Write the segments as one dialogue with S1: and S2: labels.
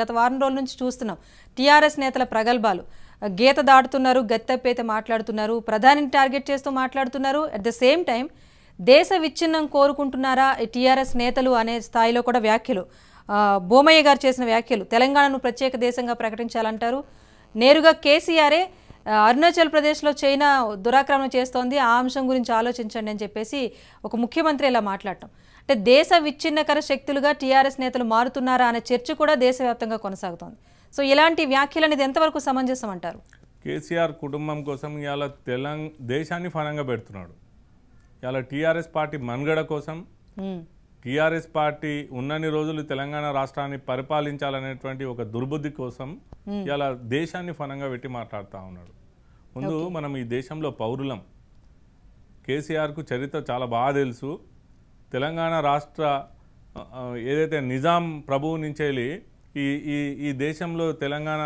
S1: గత వారం రోజుల నుంచి చూస్తున్నాం టీఆర్ఎస్ నేతల ప్రగల్భాలు గీత దాటుతున్నారు గత్తెప్పేత మాట్లాడుతున్నారు ప్రధానిని టార్గెట్ చేస్తూ మాట్లాడుతున్నారు అట్ ద సేమ్ టైం దేశ విచ్ఛిన్నం కోరుకుంటున్నారా టీఆర్ఎస్ నేతలు అనే స్థాయిలో కూడా వ్యాఖ్యలు బోమయ్య గారు చేసిన వ్యాఖ్యలు తెలంగాణను ప్రత్యేక దేశంగా ప్రకటించాలంటారు నేరుగా కేసీఆరే అరుణాచల్ ప్రదేశ్లో చైనా దురాక్రమణ చేస్తోంది ఆ అంశం గురించి ఆలోచించండి అని చెప్పేసి ఒక ముఖ్యమంత్రి ఇలా మాట్లాడటం అంటే దేశ విచ్ఛిన్నకర శక్తులుగా టీఆర్ఎస్ నేతలు మారుతున్నారా అనే చర్చ కూడా దేశవ్యాప్తంగా కొనసాగుతోంది సో ఇలాంటి వ్యాఖ్యలు అనేది ఎంతవరకు సమంజసం అంటారు
S2: కేసీఆర్ కుటుంబం కోసం ఇవాళ తెలంగ దేశాన్ని ఫలంగా పెడుతున్నాడు ఇవాళ టీఆర్ఎస్ పార్టీ మనుగడ కోసం టీఆర్ఎస్ పార్టీ ఉన్నన్ని రోజులు తెలంగాణ రాష్ట్రాన్ని పరిపాలించాలనేటువంటి ఒక దుర్బుద్ధి కోసం ఇలా దేశాన్ని ఫనంగా పెట్టి మాట్లాడుతూ ఉన్నాడు ముందు మనం ఈ దేశంలో పౌరులం కేసీఆర్కు చరిత్ర చాలా బాగా తెలుసు తెలంగాణ రాష్ట్ర ఏదైతే నిజాం ప్రభువు నుంచి వెళ్ళి ఈ ఈ ఈ దేశంలో తెలంగాణ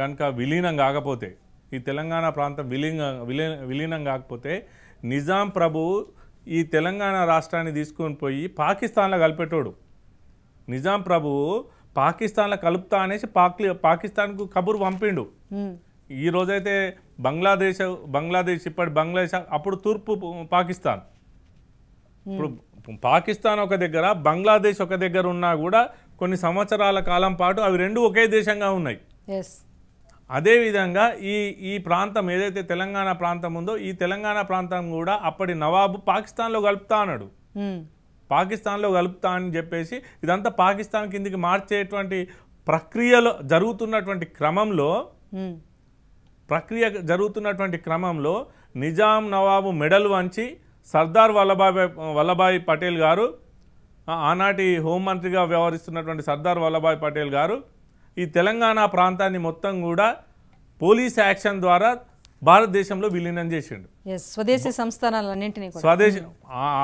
S2: కనుక విలీనం కాకపోతే ఈ తెలంగాణ ప్రాంతం విలీన విలీ విలీనం కాకపోతే నిజాం ప్రభు ఈ తెలంగాణ రాష్ట్రాన్ని తీసుకొని పోయి పాకిస్తాన్లో కలిపేటోడు నిజాం ప్రభువు పాకిస్తాన్లో కలుపుతా అనేసి పాక్ పాకిస్తాన్కు కబురు పంపిండు ఈ రోజైతే బంగ్లాదేశ్ బంగ్లాదేశ్ ఇప్పటి బంగ్లాదేశ్ అప్పుడు తూర్పు పాకిస్తాన్ ఇప్పుడు పాకిస్తాన్ ఒక దగ్గర బంగ్లాదేశ్ ఒక దగ్గర ఉన్నా కూడా కొన్ని సంవత్సరాల కాలం పాటు అవి రెండు ఒకే దేశంగా ఉన్నాయి అదేవిధంగా ఈ ఈ ప్రాంతం ఏదైతే తెలంగాణ ప్రాంతం ఉందో ఈ తెలంగాణ ప్రాంతం కూడా అప్పటి నవాబు పాకిస్తాన్లో కలుపుతా అన్నాడు hmm. పాకిస్తాన్లో కలుపుతా అని చెప్పేసి ఇదంతా పాకిస్తాన్ కిందికి మార్చేటువంటి ప్రక్రియలో జరుగుతున్నటువంటి క్రమంలో hmm. ప్రక్రియ జరుగుతున్నటువంటి క్రమంలో నిజాం నవాబు మెడల్ వంచి సర్దార్ వల్లభాయ్ వల్లభాయ్ పటేల్ గారు ఆనాటి హోంమంత్రిగా వ్యవహరిస్తున్నటువంటి సర్దార్ వల్లభాయ్ పటేల్ గారు ఈ తెలంగాణ ప్రాంతాన్ని మొత్తం కూడా పోలీస్ యాక్షన్ ద్వారా భారతదేశంలో విలీనం చేసిండు
S1: స్వదేశీ సంస్థానాలన్నింటినీ స్వదేశీ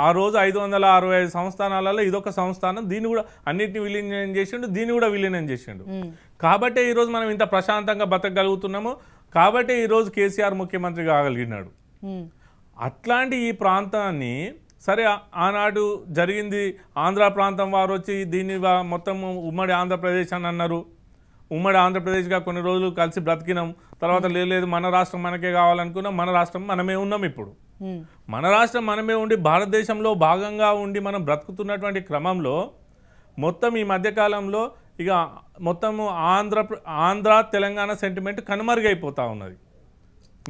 S2: ఆ రోజు ఐదు వందల అరవై ఐదు సంస్థానాలలో ఇదొక సంస్థానం దీన్ని కూడా అన్నింటినీ విలీనం చేసిండు దీన్ని కూడా విలీనం చేసిండు hmm. కాబట్టి ఈరోజు మనం ఇంత ప్రశాంతంగా బతకగలుగుతున్నాము కాబట్టి ఈరోజు కేసీఆర్ ముఖ్యమంత్రి కాగలిగినాడు hmm. అట్లాంటి ఈ ప్రాంతాన్ని సరే ఆనాడు జరిగింది ఆంధ్ర ప్రాంతం వారు వచ్చి దీన్ని మొత్తం ఉమ్మడి ఆంధ్రప్రదేశ్ అని అన్నారు ఉమ్మడి ఆంధ్రప్రదేశ్గా కొన్ని రోజులు కలిసి బ్రతికినాం తర్వాత లేదు మన రాష్ట్రం మనకే కావాలనుకున్నాం మన రాష్ట్రం మనమే ఉన్నాం ఇప్పుడు మన రాష్ట్రం మనమే ఉండి భారతదేశంలో భాగంగా ఉండి మనం బ్రతుకుతున్నటువంటి క్రమంలో మొత్తం ఈ మధ్యకాలంలో ఇక మొత్తము ఆంధ్ర ఆంధ్ర తెలంగాణ సెంటిమెంట్ కనుమరుగైపోతూ ఉన్నది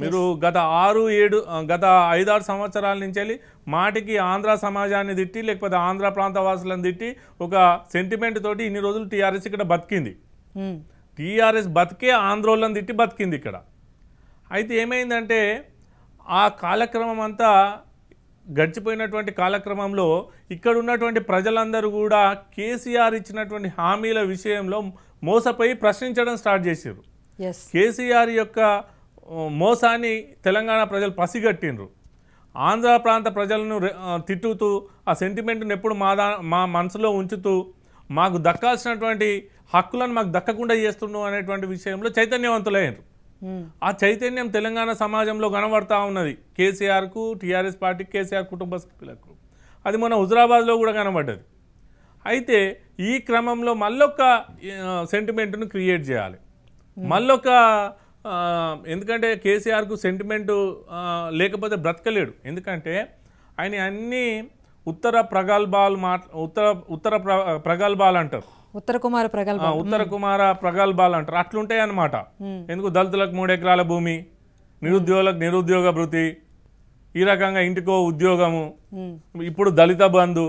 S2: మీరు గత ఆరు ఏడు గత ఐదారు సంవత్సరాల నుంచి వెళ్ళి మాటికి ఆంధ్ర సమాజాన్ని తిట్టి లేకపోతే ఆంధ్ర ప్రాంత వాసులను తిట్టి ఒక సెంటిమెంట్ తోటి ఇన్ని రోజులు టీఆర్ఎస్ ఇక్కడ బతికింది hmm. టీఆర్ఎస్ బతికే ఆంధ్రోళ్ళని తిట్టి బతికింది ఇక్కడ అయితే ఏమైందంటే ఆ కాలక్రమం అంతా గడిచిపోయినటువంటి కాలక్రమంలో ఇక్కడ ఉన్నటువంటి ప్రజలందరూ కూడా కేసీఆర్ ఇచ్చినటువంటి హామీల విషయంలో మోసపోయి ప్రశ్నించడం స్టార్ట్ చేశారు కేసీఆర్ యొక్క మోసాన్ని తెలంగాణ ప్రజలు పసిగట్టిండ్రు ఆంధ్ర ప్రాంత ప్రజలను తిట్టుతూ ఆ సెంటిమెంట్ను ఎప్పుడు మా మా మనసులో ఉంచుతూ మాకు దక్కాల్సినటువంటి హక్కులను మాకు దక్కకుండా చేస్తున్నాం అనేటువంటి విషయంలో చైతన్యవంతులయ్యారు ఆ చైతన్యం తెలంగాణ సమాజంలో కనబడతా ఉన్నది కేసీఆర్కు టీఆర్ఎస్ పార్టీకి కేసీఆర్ కుటుంబ సభ్యులకు అది మన హుజరాబాద్లో కూడా కనబడ్డది అయితే ఈ క్రమంలో మళ్ళొక్క సెంటిమెంట్ను క్రియేట్ చేయాలి మళ్ళొక ఎందుకంటే కేసీఆర్కు సెంటిమెంటు లేకపోతే బ్రతకలేడు ఎందుకంటే ఆయన అన్ని ఉత్తర ప్రగల్భాలు మాట్ ఉత్తర ఉత్తర ప్రగల్భాలు అంటారు
S1: ఉత్తర కుమార ప్రగల్భ ఉత్తర
S2: కుమార ప్రగల్భాలు అంటారు అట్లుంటాయి అనమాట ఎందుకు దళితులకు మూడు ఎకరాల భూమి నిరుద్యోగులకు నిరుద్యోగ భృతి ఈ రకంగా ఇంటికో ఉద్యోగము ఇప్పుడు దళిత బంధు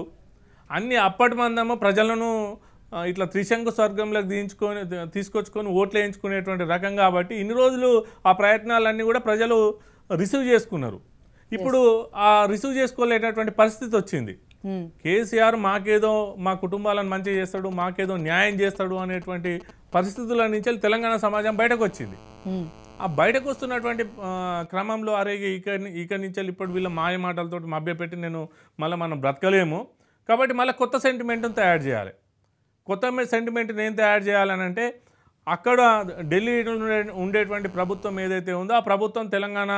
S2: అన్ని అప్పటి మందము ప్రజలను ఇట్లా త్రిశంకు స్వర్గంలోకి దించుకొని తీసుకొచ్చుకొని ఓట్లు వేయించుకునేటువంటి రకం కాబట్టి ఇన్ని రోజులు ఆ ప్రయత్నాలన్నీ కూడా ప్రజలు రిసీవ్ చేసుకున్నారు ఇప్పుడు ఆ రిసీవ్ చేసుకోలేనటువంటి పరిస్థితి వచ్చింది hmm. కేసీఆర్ మాకేదో మా కుటుంబాలను మంచి చేస్తాడు మాకేదో న్యాయం చేస్తాడు అనేటువంటి పరిస్థితుల నుంచి తెలంగాణ సమాజం బయటకు వచ్చింది hmm. ఆ బయటకు వస్తున్నటువంటి క్రమంలో అరే ఇక ఇక నుంచి ఇప్పుడు వీళ్ళ మాయ మాటలతో మభ్యపెట్టి నేను మళ్ళీ మనం బ్రతకలేము కాబట్టి మళ్ళీ కొత్త సెంటిమెంట్ను తయారు చేయాలి కొత్త సెంటిమెంట్ నేను తయారు చేయాలనంటే అక్కడ ఢిల్లీ ఉండేటువంటి ప్రభుత్వం ఏదైతే ఉందో ఆ ప్రభుత్వం తెలంగాణ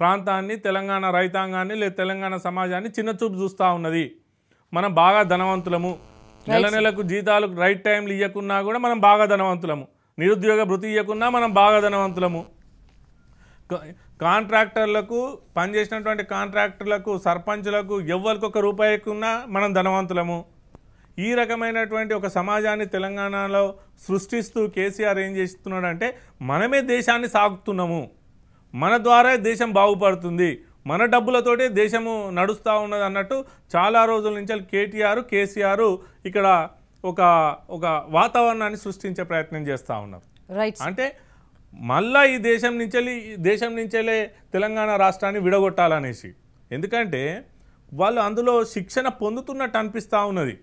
S2: ప్రాంతాన్ని తెలంగాణ రైతాంగాన్ని లేదా తెలంగాణ సమాజాన్ని చిన్నచూపు చూస్తూ ఉన్నది మనం బాగా ధనవంతులము నెల నెలకు జీతాలు రైట్ టైంలు ఇవ్వకున్నా కూడా మనం బాగా ధనవంతులము నిరుద్యోగ భృతి ఇవ్వకున్నా మనం బాగా ధనవంతులము కాంట్రాక్టర్లకు పనిచేసినటువంటి కాంట్రాక్టర్లకు సర్పంచ్లకు ఒక రూపాయికున్నా మనం ధనవంతులము ఈ రకమైనటువంటి ఒక సమాజాన్ని తెలంగాణలో సృష్టిస్తూ కేసీఆర్ ఏం చేస్తున్నాడంటే మనమే దేశాన్ని సాగుతున్నాము మన ద్వారా దేశం బాగుపడుతుంది మన డబ్బులతోటే దేశము నడుస్తూ ఉన్నది అన్నట్టు చాలా రోజుల నుంచి కేటీఆర్ కేసీఆర్ ఇక్కడ ఒక ఒక వాతావరణాన్ని సృష్టించే ప్రయత్నం చేస్తూ ఉన్నారు అంటే మళ్ళా ఈ దేశం నుంచి దేశం నుంచే తెలంగాణ రాష్ట్రాన్ని విడగొట్టాలనేసి ఎందుకంటే వాళ్ళు అందులో శిక్షణ పొందుతున్నట్టు అనిపిస్తూ ఉన్నది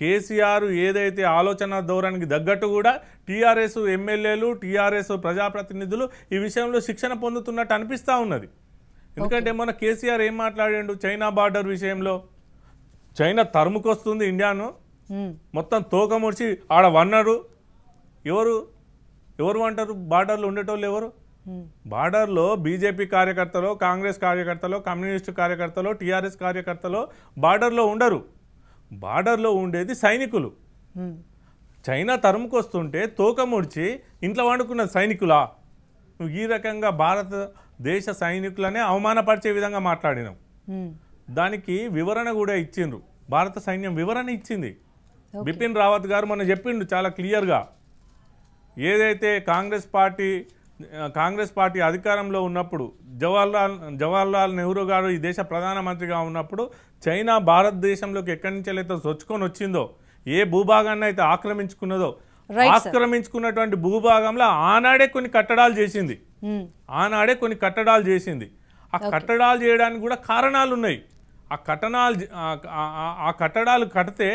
S2: కేసీఆర్ ఏదైతే ఆలోచన ధోరణికి తగ్గట్టు కూడా టీఆర్ఎస్ ఎమ్మెల్యేలు టీఆర్ఎస్ ప్రజాప్రతినిధులు ఈ విషయంలో శిక్షణ పొందుతున్నట్టు అనిపిస్తూ ఉన్నది ఎందుకంటే మొన్న కేసీఆర్ ఏం మాట్లాడాడు చైనా బార్డర్ విషయంలో చైనా తరుముకొస్తుంది ఇండియాను మొత్తం తోకముడిచి ఆడ వన్నరు ఎవరు ఎవరు అంటారు బార్డర్లు ఉండేటోళ్ళు ఎవరు బార్డర్లో బీజేపీ కార్యకర్తలు కాంగ్రెస్ కార్యకర్తలు కమ్యూనిస్టు కార్యకర్తలు టీఆర్ఎస్ కార్యకర్తలు బార్డర్లో ఉండరు బార్డర్లో ఉండేది సైనికులు చైనా తరుముకొస్తుంటే తోకముడిచి ఇంట్లో వండుకున్న సైనికులా నువ్వు ఈ రకంగా భారతదేశ సైనికులనే అవమానపరిచే విధంగా మాట్లాడినావు దానికి వివరణ కూడా ఇచ్చిండ్రు భారత సైన్యం వివరణ ఇచ్చింది బిపిన్ రావత్ గారు మొన్న చెప్పిండు చాలా క్లియర్గా ఏదైతే కాంగ్రెస్ పార్టీ కాంగ్రెస్ పార్టీ అధికారంలో ఉన్నప్పుడు జవహర్లాల్ జవహర్లాల్ నెహ్రూ గారు ఈ దేశ ప్రధానమంత్రిగా ఉన్నప్పుడు చైనా భారతదేశంలోకి ఎక్కడి నుంచి అయితే చొచ్చుకొని వచ్చిందో ఏ భూభాగాన్ని అయితే ఆక్రమించుకున్నదో ఆక్రమించుకున్నటువంటి భూభాగంలో ఆనాడే కొన్ని కట్టడాలు చేసింది hmm. ఆనాడే కొన్ని కట్టడాలు చేసింది ఆ కట్టడాలు చేయడానికి కూడా కారణాలు ఉన్నాయి ఆ కట్టడాలు ఆ కట్టడాలు కడితే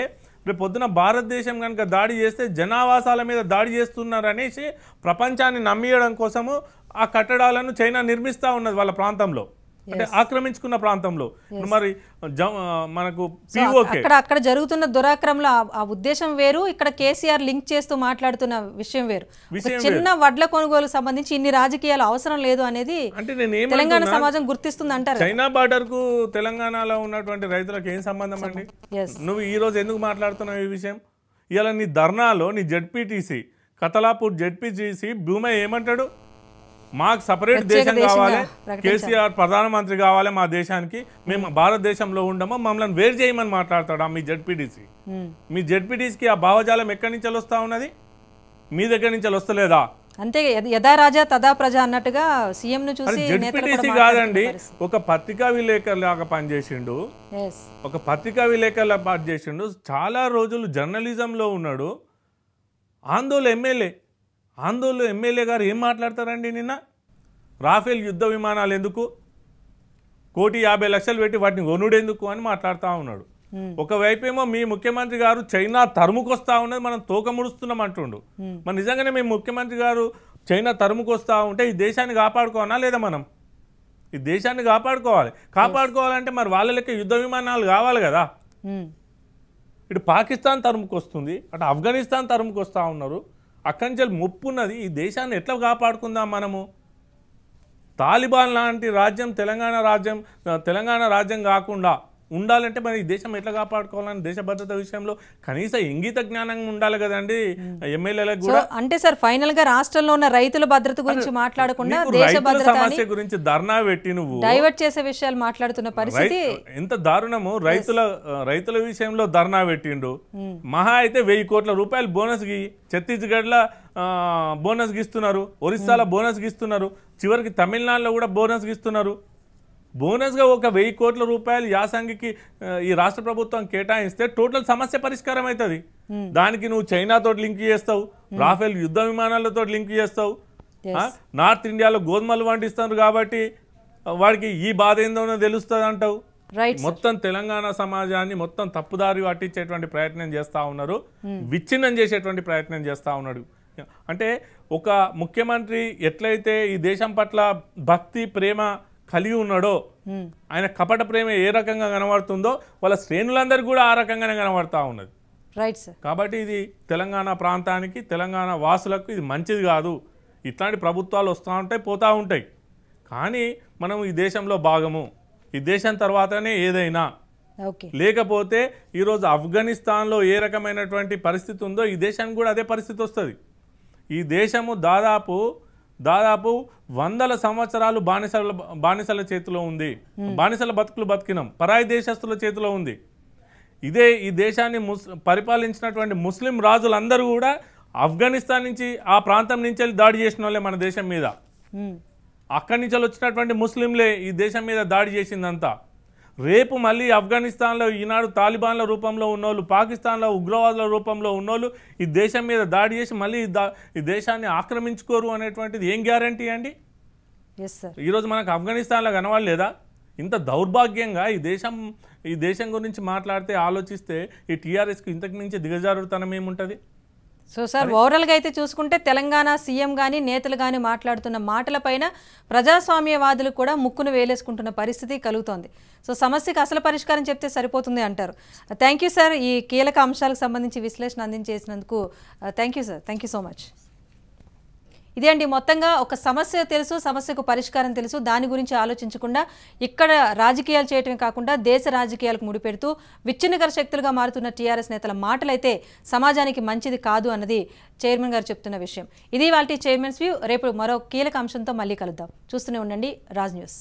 S2: రేపు పొద్దున భారతదేశం కనుక దాడి చేస్తే జనావాసాల మీద దాడి చేస్తున్నారు అనేసి ప్రపంచాన్ని నమ్మియడం కోసము ఆ కట్టడాలను చైనా నిర్మిస్తూ ఉన్నది వాళ్ళ ప్రాంతంలో అంటే ఆక్రమించుకున్న ప్రాంతంలో మరి మనకు
S1: అక్కడ జరుగుతున్న దురాక్రమంలో ఆ ఉద్దేశం వేరు ఇక్కడ కేసీఆర్ లింక్ చేస్తూ మాట్లాడుతున్న విషయం వేరు చిన్న వడ్ల కొనుగోలు సంబంధించి ఇన్ని రాజకీయాలు అవసరం లేదు అనేది తెలంగాణ సమాజం గుర్తిస్తుంది అంటారు చైనా
S2: బార్డర్ కు తెలంగాణలో ఉన్నటువంటి రైతులకు ఏం సంబంధం అండి నువ్వు ఈ రోజు ఎందుకు మాట్లాడుతున్నావు ఈ విషయం ఇవాళ నీ ధర్నాలో నీ జడ్పీటీసీ కతలాపూర్ జడ్పీటీసీ భూమా ఏమంటాడు మాకు సపరేట్ దేశం కావాలి కేసీఆర్ ప్రధానమంత్రి కావాలి మా దేశానికి మేము భారతదేశంలో ఉండమో మమ్మల్ని వేరు చేయమని మాట్లాడతాడా మీ జడ్పీటీసీ మీ జడ్పీటీసీకి ఆ భావజాలం ఎక్కడి నుంచి వస్తా ఉన్నది మీ దగ్గర నుంచి వస్తలేదా
S1: అంతే యథా రాజా తదా ప్రజా అన్నట్టుగా సీఎం ను చూసి జడ్పీటీసీ కాదండి
S2: ఒక పత్రికా లాగా పనిచేసిండు ఒక పత్రికా విలేకరులా పనిచేసిండు చాలా రోజులు జర్నలిజంలో ఉన్నాడు ఆందోళన ఎమ్మెల్యే ఆందోళన ఎమ్మెల్యే గారు ఏం మాట్లాడతారండి నిన్న రాఫేల్ యుద్ధ విమానాలు ఎందుకు కోటి యాభై లక్షలు పెట్టి వాటిని కొనుడెందుకు అని మాట్లాడుతూ ఉన్నాడు ఒకవైపేమో మీ ముఖ్యమంత్రి గారు చైనా తరుముకొస్తా ఉన్నది మనం తోకముడుస్తున్నాం అంటుండు మరి నిజంగానే మీ ముఖ్యమంత్రి గారు చైనా తరుముకొస్తా ఉంటే ఈ దేశాన్ని కాపాడుకోవాలా లేదా మనం ఈ దేశాన్ని కాపాడుకోవాలి కాపాడుకోవాలంటే మరి వాళ్ళ లెక్క యుద్ధ విమానాలు కావాలి కదా ఇటు పాకిస్తాన్ తరుముకొస్తుంది అటు ఆఫ్ఘనిస్తాన్ తరుముకొస్తా ఉన్నారు ముప్పు ఉన్నది ఈ దేశాన్ని ఎట్లా కాపాడుకుందాం మనము తాలిబాన్ లాంటి రాజ్యం తెలంగాణ రాజ్యం తెలంగాణ రాజ్యం కాకుండా ఉండాలంటే మరి దేశం ఎట్లా కాపాడుకోవాలని దేశ భద్రత విషయంలో కనీస ఇంగిత జ్ఞానం ఉండాలి కదండి ఎమ్మెల్యేలకు కూడా
S1: అంటే సార్ ఫైనల్ గా రాష్ట్రంలో ఉన్న రైతుల భద్రత గురించి మాట్లాడకుండా భద్రత సమస్య
S2: గురించి ధర్నా పెట్టి నువ్వు డైవర్ట్
S1: చేసే విషయాలు మాట్లాడుతున్న పరిస్థితి
S2: ఎంత దారుణము రైతుల రైతుల విషయంలో ధర్నా పెట్టిండు hmm. మహా అయితే వెయ్యి కోట్ల రూపాయలు బోనస్ గి ఛత్తీస్గఢ్ లో బోనస్ గిస్తున్నారు ఒరిస్సాలో బోనస్ hmm. గిస్తున్నారు చివరికి తమిళనాడులో కూడా బోనస్ గిస్తున్నారు బోనస్గా ఒక వెయ్యి కోట్ల రూపాయలు యాసంగికి ఈ రాష్ట్ర ప్రభుత్వం కేటాయిస్తే టోటల్ సమస్య పరిష్కారం అవుతుంది దానికి నువ్వు చైనాతో లింక్ చేస్తావు రాఫెల్ యుద్ధ విమానాలతో లింక్ చేస్తావు నార్త్ ఇండియాలో గోధుమలు వండిస్తారు కాబట్టి వాడికి ఈ బాధ ఏందో తెలుస్తుంది అంటావు మొత్తం తెలంగాణ సమాజాన్ని మొత్తం తప్పుదారి పట్టించేటువంటి ప్రయత్నం చేస్తూ ఉన్నారు విచ్ఛిన్నం చేసేటువంటి ప్రయత్నం చేస్తూ ఉన్నాడు అంటే ఒక ముఖ్యమంత్రి ఎట్లయితే ఈ దేశం పట్ల భక్తి ప్రేమ కలిగి ఉన్నాడో ఆయన కపట ప్రేమ ఏ రకంగా కనబడుతుందో వాళ్ళ శ్రేణులందరికీ కూడా ఆ రకంగానే కనబడతా ఉన్నది రైట్ సార్ కాబట్టి ఇది తెలంగాణ ప్రాంతానికి తెలంగాణ వాసులకు ఇది మంచిది కాదు ఇట్లాంటి ప్రభుత్వాలు వస్తూ ఉంటాయి పోతూ ఉంటాయి కానీ మనం ఈ దేశంలో భాగము ఈ దేశం తర్వాతనే ఏదైనా లేకపోతే ఈరోజు ఆఫ్ఘనిస్తాన్లో ఏ రకమైనటువంటి పరిస్థితి ఉందో ఈ దేశానికి కూడా అదే పరిస్థితి వస్తుంది ఈ దేశము దాదాపు దాదాపు వందల సంవత్సరాలు బానిసల బానిసల చేతిలో ఉంది బానిసల బతుకులు బతికినాం పరాయి దేశస్తుల చేతిలో ఉంది ఇదే ఈ దేశాన్ని ముస్ పరిపాలించినటువంటి ముస్లిం రాజులందరూ కూడా ఆఫ్ఘనిస్తాన్ నుంచి ఆ ప్రాంతం నుంచి వెళ్ళి దాడి చేసిన వాళ్ళే మన దేశం మీద అక్కడి నుంచి వచ్చినటువంటి ముస్లింలే ఈ దేశం మీద దాడి చేసిందంతా రేపు మళ్ళీ ఆఫ్ఘనిస్తాన్లో ఈనాడు తాలిబాన్ల రూపంలో ఉన్నోళ్ళు పాకిస్తాన్లో ఉగ్రవాదుల రూపంలో ఉన్నోళ్ళు ఈ దేశం మీద దాడి చేసి మళ్ళీ ఈ దేశాన్ని ఆక్రమించుకోరు అనేటువంటిది ఏం గ్యారంటీ అండి ఈరోజు మనకు ఆఫ్ఘనిస్తాన్లో లేదా ఇంత దౌర్భాగ్యంగా ఈ దేశం ఈ దేశం గురించి మాట్లాడితే ఆలోచిస్తే ఈ టీఆర్ఎస్కి ఇంతకు మించి దిగజారుడుతనం ఏముంటుంది
S1: సో సార్ ఓవరాల్గా అయితే చూసుకుంటే తెలంగాణ సీఎం కానీ నేతలు కానీ మాట్లాడుతున్న మాటలపైన ప్రజాస్వామ్యవాదులు కూడా ముక్కును వేలేసుకుంటున్న పరిస్థితి కలుగుతోంది సో సమస్యకు అసలు పరిష్కారం చెప్తే సరిపోతుంది అంటారు థ్యాంక్ సార్ ఈ కీలక అంశాలకు సంబంధించి విశ్లేషణ అందించేసినందుకు thank sir thank so much ఇదే అండి మొత్తంగా ఒక సమస్య తెలుసు సమస్యకు పరిష్కారం తెలుసు దాని గురించి ఆలోచించకుండా ఇక్కడ రాజకీయాలు చేయటమే కాకుండా దేశ రాజకీయాలకు ముడిపెడుతూ విచ్ఛిన్నకర శక్తులుగా మారుతున్న టీఆర్ఎస్ నేతల మాటలైతే సమాజానికి మంచిది కాదు అన్నది చైర్మన్ గారు చెప్తున్న విషయం ఇది వాళ్ళ చైర్మన్స్ వ్యూ రేపు మరో కీలక అంశంతో మళ్ళీ కలుద్దాం చూస్తూనే ఉండండి రాజ్ న్యూస్